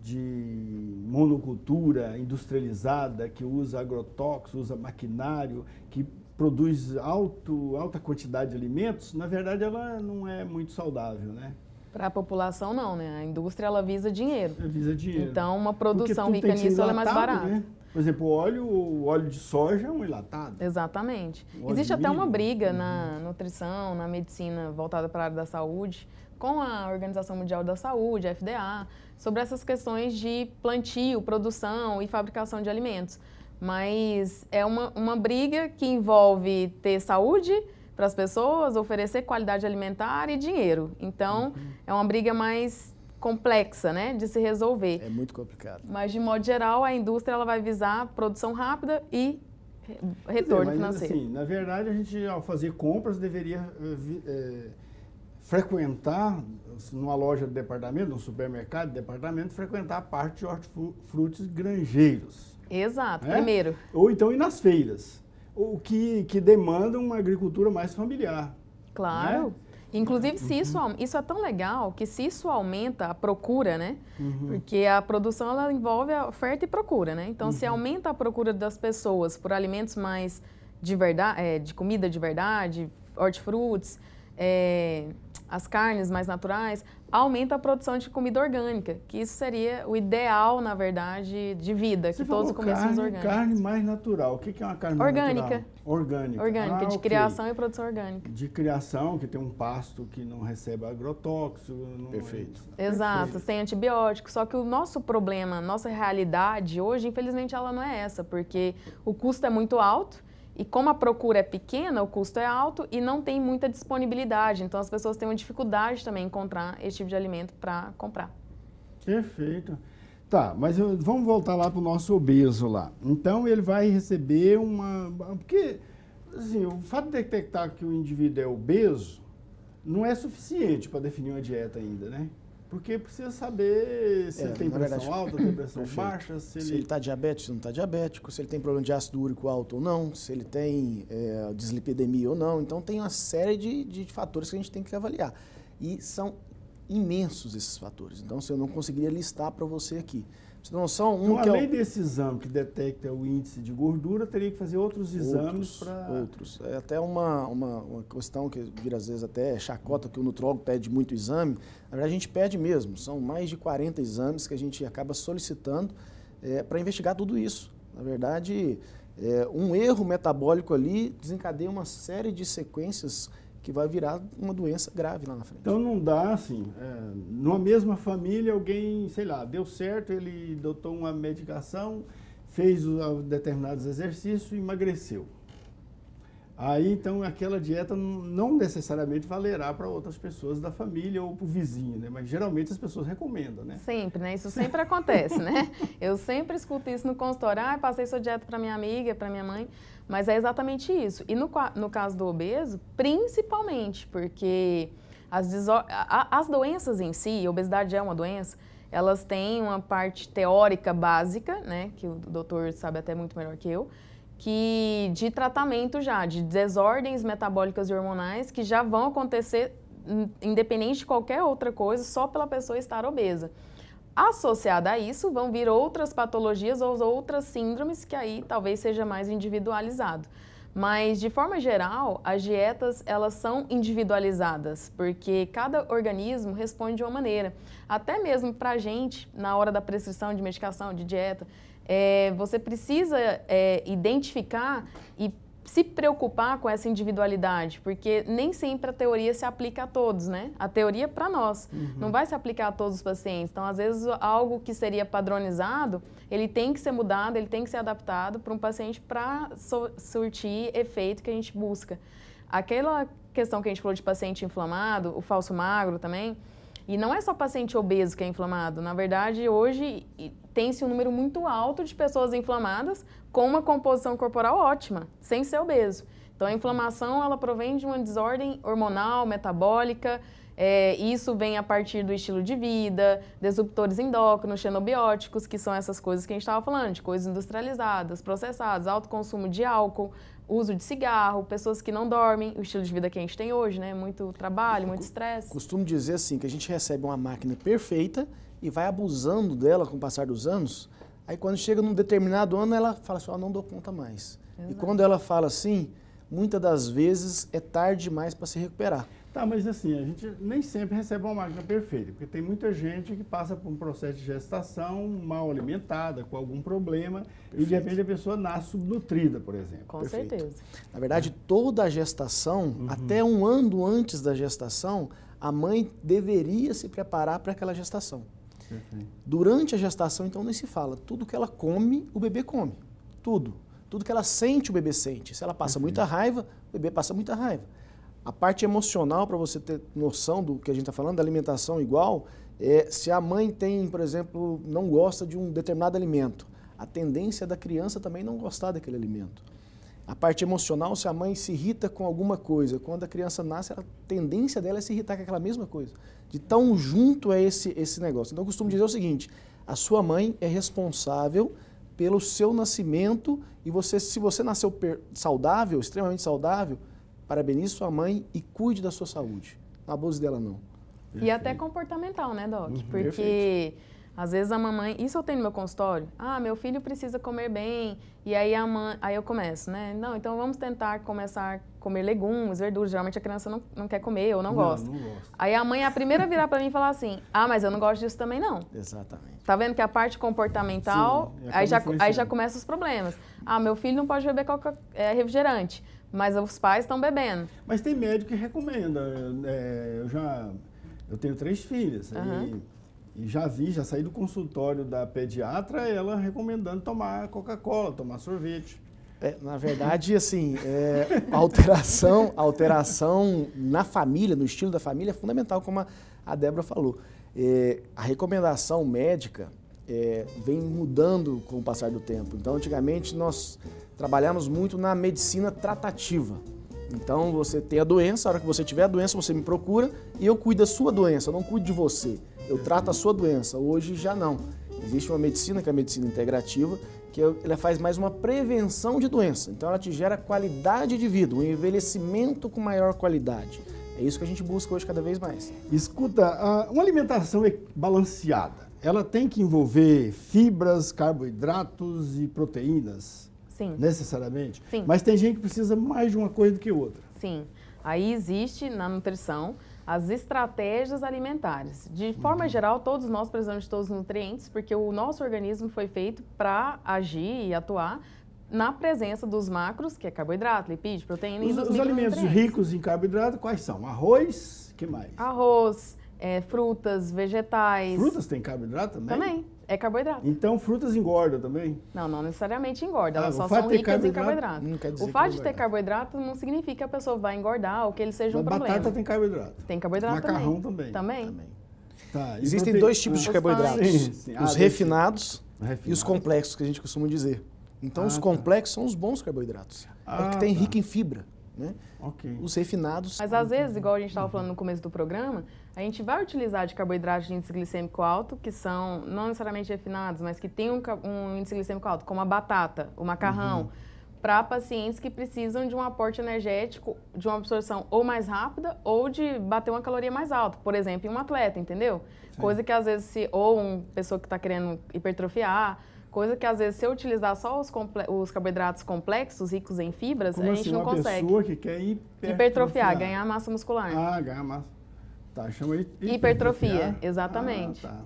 de monocultura industrializada, que usa agrotóxicos, usa maquinário, que produz alto, alta quantidade de alimentos, na verdade ela não é muito saudável, né? Para a população não, né? A indústria ela visa dinheiro. Ela visa dinheiro. Então uma produção rica nisso é mais barata. Né? Por exemplo, o óleo, o óleo de soja é um enlatado. Exatamente. Existe até uma briga uhum. na nutrição, na medicina voltada para a área da saúde, com a Organização Mundial da Saúde, a FDA, sobre essas questões de plantio, produção e fabricação de alimentos. Mas é uma, uma briga que envolve ter saúde para as pessoas, oferecer qualidade alimentar e dinheiro. Então, uhum. é uma briga mais complexa, né, de se resolver. É muito complicado. Mas de modo geral, a indústria ela vai visar produção rápida e retorno dizer, mas, financeiro. Assim, na verdade, a gente ao fazer compras deveria é, frequentar, numa loja de departamento, num supermercado de departamento, frequentar a parte de hortifrutis granjeiros. Exato, né? primeiro. Ou então ir nas feiras, o que, que demanda uma agricultura mais familiar. Claro. Né? Inclusive, se isso, uhum. isso é tão legal que se isso aumenta a procura, né? Uhum. Porque a produção ela envolve a oferta e procura, né? Então, uhum. se aumenta a procura das pessoas por alimentos mais de verdade, eh, é, de comida de verdade, hortifrutis, é, as carnes mais naturais, aumenta a produção de comida orgânica, que isso seria o ideal, na verdade, de vida, Você que todos comessemos orgânica. Carne mais natural. O que é uma carne orgânica. mais natural? Orgânica. Orgânica, ah, de okay. criação e produção orgânica. De criação, que tem um pasto que não recebe agrotóxico. Não Perfeito. É Exato, Perfeito. sem antibiótico. Só que o nosso problema, nossa realidade hoje, infelizmente, ela não é essa, porque o custo é muito alto e como a procura é pequena, o custo é alto e não tem muita disponibilidade. Então as pessoas têm uma dificuldade também em encontrar esse tipo de alimento para comprar. Perfeito. Tá, mas eu, vamos voltar lá para o nosso obeso lá. Então ele vai receber uma. Porque assim, o fato de detectar que o indivíduo é obeso não é suficiente para definir uma dieta ainda, né? Porque precisa saber se é, ele *coughs* tem pressão verdade, alta, tem pressão baixa, se, se ele está diabético, se não está diabético, se ele tem problema de ácido úrico alto ou não, se ele tem é, dislipidemia ou não. Então tem uma série de, de fatores que a gente tem que avaliar. E são imensos esses fatores. Então, se eu não conseguiria listar para você aqui. Não são um então, que é além é... desse exame que detecta o índice de gordura, teria que fazer outros exames para... Outros. É até uma, uma, uma, questão que vira às vezes até chacota, que o nutrólogo pede muito exame. Na verdade, a gente pede mesmo. São mais de 40 exames que a gente acaba solicitando é, para investigar tudo isso. Na verdade, é, um erro metabólico ali desencadeia uma série de sequências que vai virar uma doença grave lá na frente. Então não dá assim, é, numa mesma família alguém, sei lá, deu certo, ele adotou uma medicação, fez determinados exercícios e emagreceu. Aí, então, aquela dieta não necessariamente valerá para outras pessoas da família ou para o vizinho, né? Mas geralmente as pessoas recomendam, né? Sempre, né? Isso sempre acontece, né? Eu sempre escuto isso no consultório. Ah, passei sua dieta para minha amiga, para minha mãe. Mas é exatamente isso. E no, no caso do obeso, principalmente, porque as, as doenças em si, obesidade é uma doença, elas têm uma parte teórica básica, né? Que o doutor sabe até muito melhor que eu que de tratamento já, de desordens metabólicas e hormonais que já vão acontecer hum, independente de qualquer outra coisa, só pela pessoa estar obesa. Associada a isso, vão vir outras patologias ou outras síndromes que aí talvez seja mais individualizado. Mas de forma geral, as dietas elas são individualizadas, porque cada organismo responde de uma maneira. Até mesmo para a gente, na hora da prescrição de medicação, de dieta, é, você precisa é, identificar e se preocupar com essa individualidade, porque nem sempre a teoria se aplica a todos, né? A teoria é para nós, uhum. não vai se aplicar a todos os pacientes. Então, às vezes, algo que seria padronizado, ele tem que ser mudado, ele tem que ser adaptado para um paciente para surtir efeito que a gente busca. Aquela questão que a gente falou de paciente inflamado, o falso magro também, e não é só paciente obeso que é inflamado. Na verdade, hoje tem-se um número muito alto de pessoas inflamadas com uma composição corporal ótima, sem ser obeso. Então, a inflamação ela provém de uma desordem hormonal, metabólica. É, isso vem a partir do estilo de vida, disruptores endócrinos, xenobióticos, que são essas coisas que a gente estava falando, de coisas industrializadas, processadas, alto consumo de álcool, uso de cigarro, pessoas que não dormem, o estilo de vida que a gente tem hoje, né? Muito trabalho, muito estresse. Costumo dizer assim, que a gente recebe uma máquina perfeita e vai abusando dela com o passar dos anos, aí quando chega num determinado ano, ela fala assim, ó, oh, não dou conta mais. Exato. E quando ela fala assim, muitas das vezes é tarde demais para se recuperar. Tá, mas assim, a gente nem sempre recebe uma máquina perfeita, porque tem muita gente que passa por um processo de gestação mal alimentada, com algum problema, Perfeito. e de repente a pessoa nasce subnutrida, por exemplo. Com Perfeito. certeza. Na verdade, toda a gestação, uhum. até um ano antes da gestação, a mãe deveria se preparar para aquela gestação. Perfeito. Durante a gestação, então, nem se fala. Tudo que ela come, o bebê come. Tudo. Tudo que ela sente, o bebê sente. Se ela passa Perfeito. muita raiva, o bebê passa muita raiva. A parte emocional, para você ter noção do que a gente está falando, da alimentação igual, é, se a mãe tem, por exemplo, não gosta de um determinado alimento, a tendência da criança também não gostar daquele alimento. A parte emocional, se a mãe se irrita com alguma coisa, quando a criança nasce, a tendência dela é se irritar com aquela mesma coisa de tão junto é esse, esse negócio. Então eu costumo dizer o seguinte, a sua mãe é responsável pelo seu nascimento e você, se você nasceu saudável, extremamente saudável, parabenize sua mãe e cuide da sua saúde. Não abuse dela não. E até comportamental, né, Doc? Uhum. Porque... Perfeito às vezes a mamãe, isso eu tenho no meu consultório, ah, meu filho precisa comer bem, e aí a mãe, aí eu começo, né? Não, então vamos tentar começar a comer legumes, verduras. Geralmente a criança não, não quer comer ou não, não gosta. Não Aí a mãe é a primeira a virar para mim e falar assim: "Ah, mas eu não gosto disso também não". Exatamente. Tá vendo que a parte comportamental, Sim, é aí já aí já começa os problemas. Ah, meu filho não pode beber coca, é, refrigerante, mas os pais estão bebendo. Mas tem médico que recomenda, é, eu já eu tenho três filhas, uhum. e já vi, já saí do consultório da pediatra, ela recomendando tomar Coca-Cola, tomar sorvete. É, na verdade, assim, é, alteração, alteração na família, no estilo da família é fundamental, como a, a Débora falou. É, a recomendação médica é, vem mudando com o passar do tempo. Então, antigamente, nós trabalhamos muito na medicina tratativa. Então, você tem a doença, a hora que você tiver a doença, você me procura e eu cuido da sua doença, eu não cuido de você eu trato a sua doença. Hoje já não. Existe uma medicina que é a medicina integrativa, que ela faz mais uma prevenção de doença. Então ela te gera qualidade de vida, um envelhecimento com maior qualidade. É isso que a gente busca hoje cada vez mais. Escuta, uma alimentação balanceada, ela tem que envolver fibras, carboidratos e proteínas? Sim. Necessariamente? Sim. Mas tem gente que precisa mais de uma coisa do que outra. Sim. Aí existe na nutrição as estratégias alimentares. De forma uhum. geral, todos nós precisamos de todos os nutrientes, porque o nosso organismo foi feito para agir e atuar na presença dos macros, que é carboidrato, lipídio, proteína os, e dos Os alimentos ricos em carboidrato, quais são? Arroz, que mais? Arroz, é, frutas, vegetais. Frutas tem carboidrato também? Também. É carboidrato. Então frutas engorda também? Não, não necessariamente engorda. Ah, elas só são ricas carboidrato, em carboidrato. Não quer dizer o fato de ter carboidrato não significa que a pessoa vai engordar ou que ele seja Mas um problema. Batata tem carboidrato. Tem carboidrato Macarrão também. Também. também. Tá, Existem dois tipos ah, de carboidratos. Sim, sim. Ah, os refinados, e os complexos, que a gente costuma dizer. Então ah, os tá. complexos tá. são os bons carboidratos. porque é ah, tem tá. rico em fibra. Né? Okay. Os refinados. Mas às vezes, igual a gente estava falando no começo do programa, a gente vai utilizar de carboidratos de índice glicêmico alto, que são não necessariamente refinados, mas que tem um, um índice glicêmico alto, como a batata, o macarrão, uhum. para pacientes que precisam de um aporte energético, de uma absorção ou mais rápida, ou de bater uma caloria mais alta, por exemplo, em um atleta, entendeu? Sim. Coisa que às vezes, se, ou uma pessoa que está querendo hipertrofiar Coisa que às vezes se eu utilizar só os, os carboidratos complexos, ricos em fibras, Como a gente assim, não uma consegue. pessoa que quer hipertrofiar. hipertrofiar, ganhar massa muscular. Ah, ganhar massa. Tá, chama hipertrofia. hipertrofia exatamente. Ah, tá.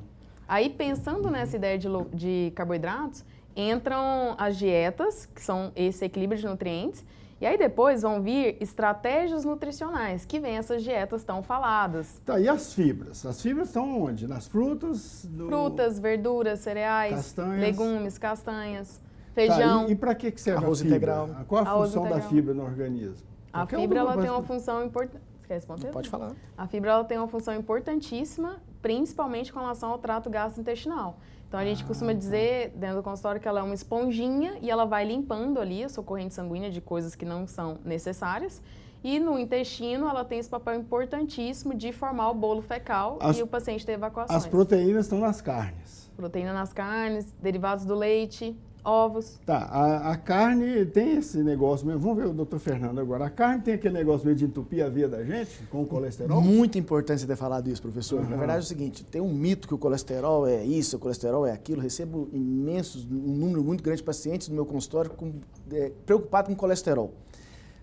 Aí pensando nessa ideia de, de carboidratos, entram as dietas, que são esse equilíbrio de nutrientes, e aí depois vão vir estratégias nutricionais, que vêm essas dietas tão faladas. Tá, e as fibras? As fibras estão onde? Nas frutas? No... Frutas, verduras, cereais, castanhas. legumes, castanhas, feijão. Tá, e, e para que, que serve Arroz a fibra? integral? Qual a Arroz função integral. da fibra no organismo? A Qualquer fibra ela tem uma função importante. Quer responder? Pode falar. A fibra ela tem uma função importantíssima, principalmente com relação ao trato gastrointestinal. Então a gente costuma dizer dentro do consultório que ela é uma esponjinha e ela vai limpando ali a sua corrente sanguínea de coisas que não são necessárias. E no intestino ela tem esse papel importantíssimo de formar o bolo fecal as, e o paciente ter evacuações. As proteínas estão nas carnes. Proteína nas carnes, derivados do leite, ovos. Tá, a, a, carne tem esse negócio mesmo. Vamos ver o doutor Fernando agora. A carne tem aquele negócio meio de entupir a via da gente com o colesterol? importante você ter falado isso, professor. Uhum. Na verdade é o seguinte, tem um mito que o colesterol é isso, o colesterol é aquilo. recebo imensos, um número muito grande de pacientes no meu consultório com, é, preocupado com colesterol.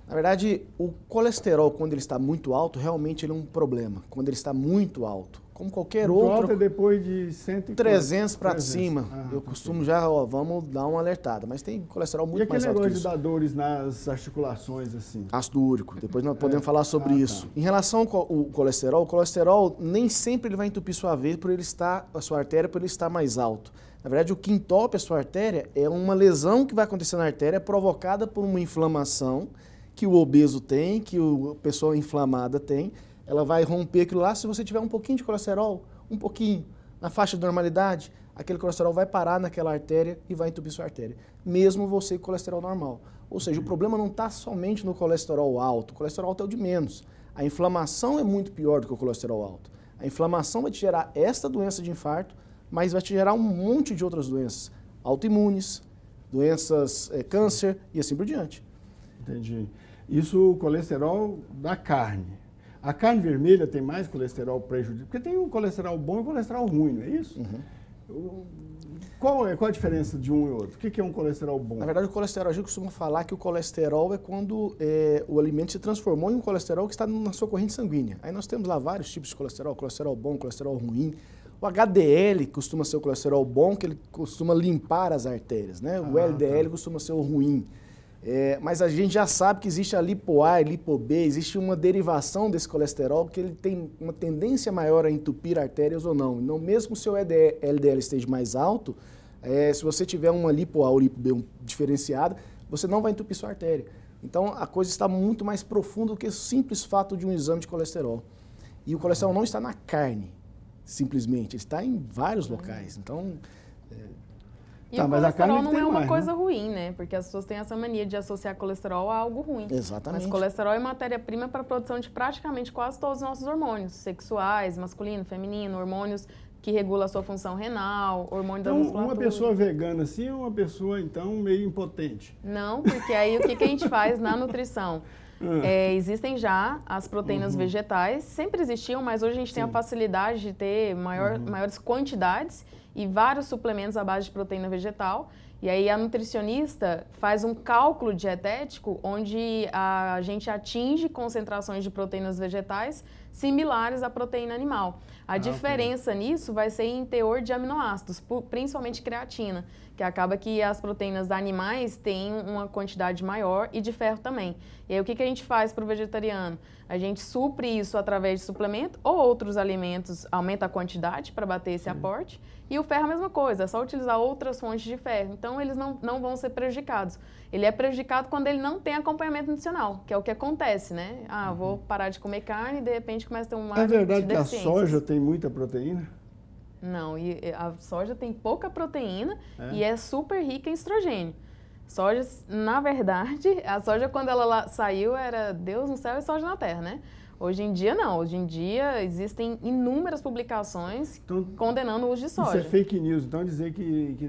Na verdade, o colesterol, quando ele está muito alto, realmente ele é um problema. Quando ele está muito alto, como qualquer muito outro. Alto é depois de 100 300 para cima. Ah, eu costumo já, ó, vamos dar uma alertada. Mas tem colesterol muito mais alto. E aquele negócio de dar dores nas articulações, assim? Ácido úrico. Depois nós é. podemos é. falar sobre ah, tá. isso. Tá. Em relação ao colesterol, o colesterol nem sempre ele vai entupir sua veia por ele estar, a sua artéria por ele estar mais alto. Na verdade, o que entope a sua artéria é uma lesão que vai acontecer na artéria provocada por uma inflamação que o obeso tem, que o, pessoa inflamada tem, ela vai romper aquilo lá. Se você tiver um pouquinho de colesterol, um pouquinho, na faixa de normalidade, aquele colesterol vai parar naquela artéria e vai entupir sua artéria, mesmo você com colesterol normal. Ou seja, o problema não está somente no colesterol alto, o colesterol alto é o de menos. A inflamação é muito pior do que o colesterol alto. A inflamação vai te gerar esta doença de infarto, mas vai te gerar um monte de outras doenças autoimunes, doenças é, câncer e assim por diante. Entendi. Isso o colesterol da carne. A carne vermelha tem mais colesterol prejudicial, porque tem o colesterol bom e o colesterol ruim, não é isso? Uhum. Qual, é, qual a diferença de um e outro? O que, que é um colesterol bom? Na verdade, o colesterol, a gente costuma falar que o colesterol é quando é, o alimento se transformou em um colesterol que está na sua corrente sanguínea. Aí nós temos lá vários tipos de colesterol, colesterol bom, colesterol ruim. O HDL costuma ser o colesterol bom, que ele costuma limpar as artérias, né? O ah, LDL tá. costuma ser o ruim. É, mas a gente já sabe que existe a lipoA e lipoB, existe uma derivação desse colesterol que ele tem uma tendência maior a entupir artérias ou não. Então, mesmo se o LDL esteja mais alto, é, se você tiver uma lipoA ou lipoB diferenciada, você não vai entupir sua artéria. Então, a coisa está muito mais profunda do que o simples fato de um exame de colesterol. E o colesterol não está na carne, simplesmente, ele está em vários locais. Então... É, e tá, o colesterol não é uma mais, né? coisa né? ruim, né? Porque as pessoas têm essa mania de associar colesterol a algo ruim. Exatamente. Mas colesterol é matéria-prima para a produção de praticamente quase todos os nossos hormônios, sexuais, masculino, feminino, hormônios que regula a sua função renal, hormônio então, da musculatura. Uma pessoa vegana assim é uma pessoa, então, meio impotente? Não, porque aí o que, que a gente faz na nutrição? *laughs* Ah. É, existem já as proteínas uhum. vegetais, sempre existiam, mas hoje a gente Sim. tem a facilidade de ter maior, uhum. maiores quantidades e vários suplementos à base de proteína vegetal. E aí a nutricionista faz um cálculo dietético onde a gente atinge concentrações de proteínas vegetais similares à proteína animal. A ah, diferença ok. nisso vai ser em teor de aminoácidos, principalmente creatina, que acaba que as proteínas animais têm uma quantidade maior e de ferro também. E aí o que, que a gente faz para o vegetariano? A gente supre isso através de suplemento ou outros alimentos, aumenta a quantidade para bater esse Sim. aporte. E o ferro é a mesma coisa, é só utilizar outras fontes de ferro. Então eles não, não vão ser prejudicados ele é prejudicado quando ele não tem acompanhamento nutricional, que é o que acontece, né? Ah, uhum. vou parar de comer carne e de repente começa a ter uma. É verdade que a soja tem muita proteína? Não, e a soja tem pouca proteína é. e é super rica em estrogênio. Soja, na verdade, *laughs* a soja quando ela saiu era Deus no céu e é soja na terra, né? Hoje em dia não, hoje em dia existem inúmeras publicações então, condenando o uso de soja. Isso é fake news, então dizer que, que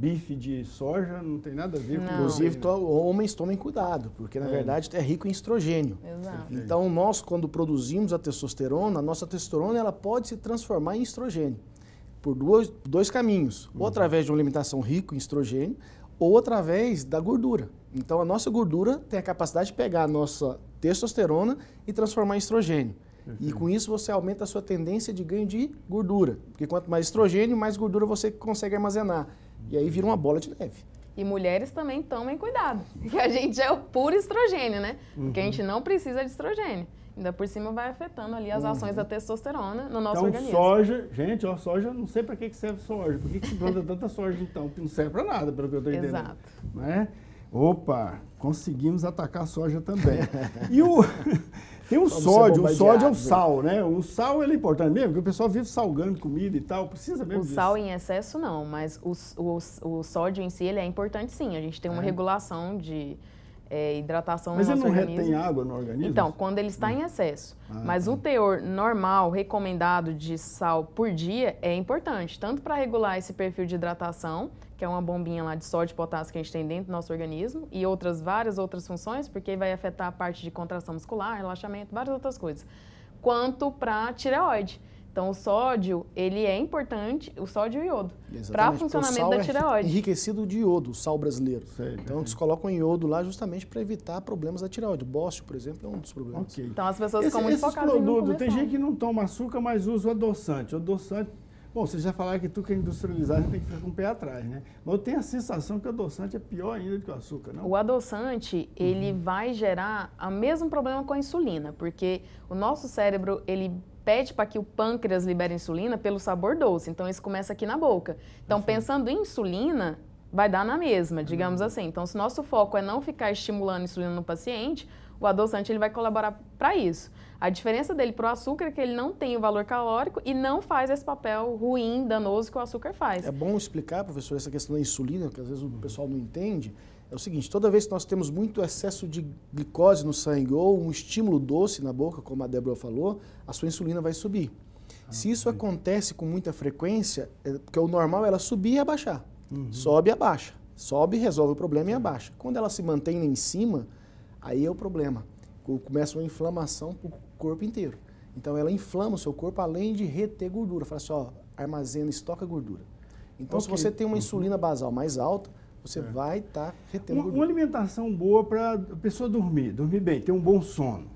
bife de soja não tem nada a ver não. com Inclusive, to, homens tomem cuidado, porque na é. verdade é rico em estrogênio. Exato. Então, nós, quando produzimos a testosterona, a nossa testosterona ela pode se transformar em estrogênio por dois, dois caminhos: uhum. ou através de uma alimentação rica em estrogênio, ou através da gordura. Então, a nossa gordura tem a capacidade de pegar a nossa testosterona e transformar em estrogênio. E com isso você aumenta a sua tendência de ganho de gordura. Porque quanto mais estrogênio, mais gordura você consegue armazenar. E aí vira uma bola de neve. E mulheres também tomem cuidado, *laughs* que a gente é o puro estrogênio, né? Uhum. Porque a uhum. gente não precisa de estrogênio. Ainda por cima vai afetando ali as uhum. ações da testosterona no nosso então, organismo. soja, gente, ó, soja, não sei para que, que serve soja. Por que, que se planta tanta soja então? Que não serve para nada, pelo que eu tô entendendo. Exato. Né? Opa, conseguimos atacar a soja também. *laughs* e o... Tem o sódio, o sódio é o né? sal, né? O sal ele é importante mesmo, porque o pessoal vive salgando comida e tal, precisa mesmo O disso. sal em excesso não, mas o, o, o sódio em si ele é importante sim. A gente tem uma é. regulação de é, hidratação mas no nosso organismo. Mas ele não retém água no organismo? Então, quando ele está em excesso. Ah, mas o teor normal, recomendado de sal por dia é importante, tanto para regular esse perfil de hidratação que é uma bombinha lá de sódio e potássio que a gente tem dentro do nosso organismo, e outras várias outras funções, porque vai afetar a parte de contração muscular, relaxamento, várias outras coisas. Quanto para a tireoide. Então, o sódio, ele é importante, o sódio e o iodo, para o funcionamento da é tireoide. É enriquecido de iodo, o sal brasileiro. então, eles colocam iodo lá justamente para evitar problemas da tireoide. Bócio, por exemplo, é um dos problemas. Okay. Então, as pessoas Esse, ficam muito focadas produto, Tem gente que não toma açúcar, mas usa o adoçante. O adoçante Bom, vocês já falaram que tu quer industrializar, tem que ficar com o pé atrás, né? Mas eu tenho a sensação que o adoçante é pior ainda do que o açúcar, não? O adoçante, uhum. ele vai gerar o mesmo problema com a insulina, porque o nosso cérebro, ele pede para que o pâncreas libere insulina pelo sabor doce. Então, isso começa aqui na boca. Então, assim. pensando em insulina, vai dar na mesma, digamos uhum. assim. Então, se nosso foco é não ficar estimulando insulina no paciente, o adoçante ele vai colaborar para isso. A diferença dele para o açúcar é que ele não tem o valor calórico e não faz esse papel ruim, danoso que o açúcar faz. É bom explicar, professor, essa questão da insulina, que às vezes o pessoal não entende. É o seguinte, toda vez que nós temos muito excesso de glicose no sangue ou um estímulo doce na boca, como a Débora falou, a sua insulina vai subir. Ah, se isso acontece com muita frequência, é, porque o normal é ela subir e abaixar. Uhum. Sobe e abaixa. Sobe, resolve o problema e abaixa. Quando ela se mantém em cima, aí é o problema. Começa uma inflamação por corpo inteiro. Então ela inflama o seu corpo além de reter gordura. Fala assim, ó, armazena, estoca gordura. Então okay. se você tem uma uhum. insulina basal mais alta, você é. vai estar tá retendo uma, gordura. Uma alimentação boa para a pessoa dormir, dormir bem, ter um bom sono.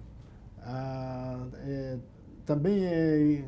Ah, é, também é...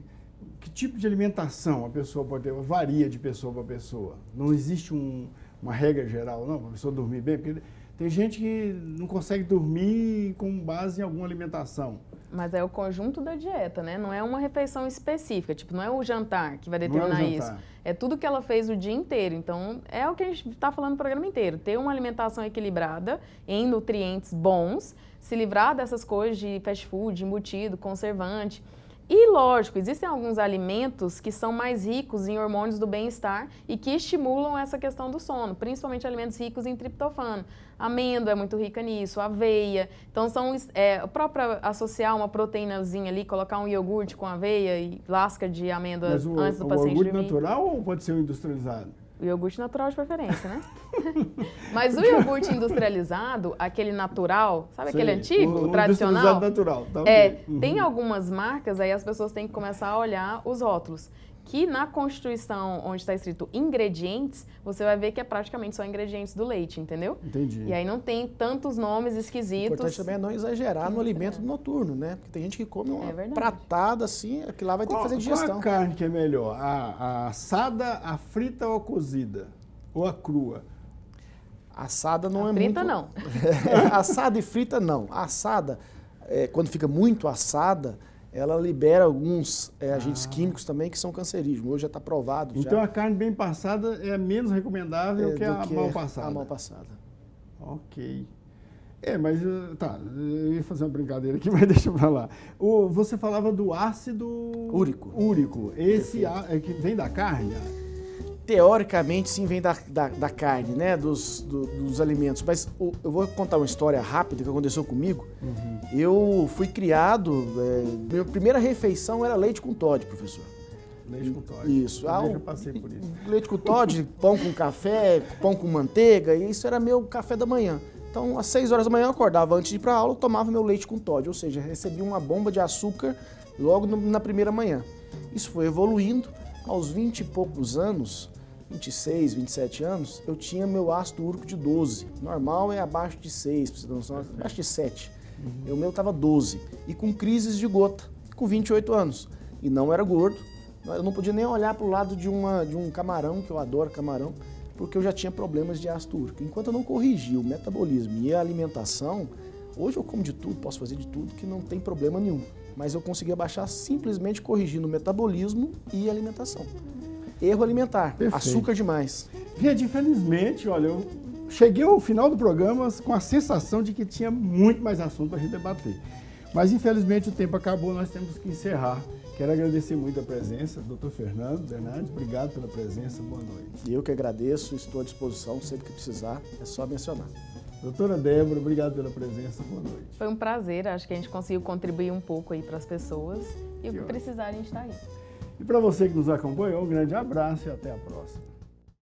Que tipo de alimentação a pessoa pode ter? Varia de pessoa para pessoa. Não existe um, uma regra geral, não, para a pessoa dormir bem. Porque tem gente que não consegue dormir com base em alguma alimentação. Mas é o conjunto da dieta, né? Não é uma refeição específica, tipo, não é o jantar que vai é determinar é isso. É tudo que ela fez o dia inteiro. Então, é o que a gente está falando no programa inteiro. Ter uma alimentação equilibrada em nutrientes bons, se livrar dessas coisas de fast food, embutido, conservante. E lógico, existem alguns alimentos que são mais ricos em hormônios do bem-estar e que estimulam essa questão do sono, principalmente alimentos ricos em triptofano. Amêndoa é muito rica nisso, aveia. Então são é, próprio associar uma proteínazinha ali, colocar um iogurte com aveia e lasca de amêndoa o, antes do o paciente o iogurte dormir. natural ou pode ser industrializado? O iogurte natural de preferência, né? *laughs* Mas o iogurte industrializado, aquele natural, sabe Sim, aquele antigo, o, o tradicional? natural, tá É, tem uhum. algumas marcas aí as pessoas têm que começar a olhar os rótulos que na Constituição, onde está escrito ingredientes, você vai ver que é praticamente só ingredientes do leite, entendeu? Entendi. E aí não tem tantos nomes esquisitos. O importante também é não exagerar no alimento noturno, né? Porque tem gente que come uma é pratada assim, que lá vai ter qual, que fazer digestão. Qual a carne que é melhor? A, a assada, a frita ou a cozida? Ou a crua? Assada não a é frita, muito... Frita não. *laughs* É, assada e frita não. Assada, é, quando fica muito assada ela libera alguns é, agentes ah. químicos também que são cancerígenos. Hoje já está provado. Então já. a carne bem passada é menos recomendável é, que, a, que mal passada. a mal passada. Ok. É, mas eh, tá, eu ia fazer uma brincadeira aqui, *laughs* mas deixa eu falar. O, você falava do ácido úrico. Úrico. Esse a, é que vem da carne? teoricamente sim vem da, da, da carne, né? Dos, do, dos alimentos. Mas o, eu vou contar uma história rápida que aconteceu comigo. Uhum. Eu fui criado. É, minha primeira refeição era leite com Todd, professor. Leite com Todd. Isso. Ah, eu passei por isso. Leite com Todd, pão com café, pão com manteiga, e isso era meu café da manhã. Então, às 6 horas da manhã eu acordava antes de ir para aula, tomava meu leite com Todd, ou seja, recebia uma bomba de açúcar logo no, na primeira manhã. Isso foi evoluindo. Aos 20 e poucos anos, 26, 27 anos, eu tinha meu ácido úrico de 12. Normal é abaixo de 6, pra noção, abaixo de 7. Uhum. O meu estava 12. E com crises de gota, com 28 anos. E não era gordo. Eu não podia nem olhar para o lado de, uma, de um camarão, que eu adoro camarão, porque eu já tinha problemas de ácido úrico. Enquanto eu não corrigi o metabolismo e a alimentação, hoje eu como de tudo, posso fazer de tudo, que não tem problema nenhum. Mas eu consegui abaixar simplesmente corrigindo o metabolismo e a alimentação erro alimentar, Perfeito. açúcar demais. Gente, infelizmente, olha, eu cheguei ao final do programa com a sensação de que tinha muito mais assunto para a gente debater. Mas infelizmente o tempo acabou, nós temos que encerrar. Quero agradecer muito a presença, doutor Fernando Bernardes, obrigado pela presença, boa noite. Eu que agradeço, estou à disposição sempre que precisar, é só mencionar. Doutora Débora, obrigado pela presença, boa noite. Foi um prazer, acho que a gente conseguiu contribuir um pouco aí para as pessoas e o que precisarem está aí. E para você que nos acompanhou, um grande abraço e até a próxima.